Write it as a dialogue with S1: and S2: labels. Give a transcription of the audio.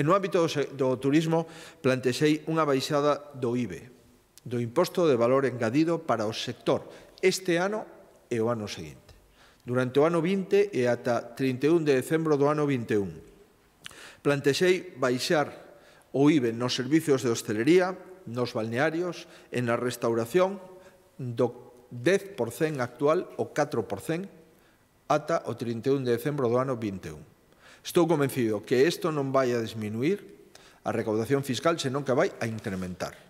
S1: En no ámbito do, do turismo plantexei unha baixada do IBE, do imposto de valor engadido para o sector, este ano e o ano seguinte. Durante o ano 20 e ata 31 de decembro do ano 21. Plantexei baixar o IBE nos servicios de hostelería, nos balnearios, en a restauración do 10% actual o 4% ata o 31 de decembro do ano 21. Estou convencido que isto non vai a disminuir a recaudación fiscal, senón que vai a incrementar.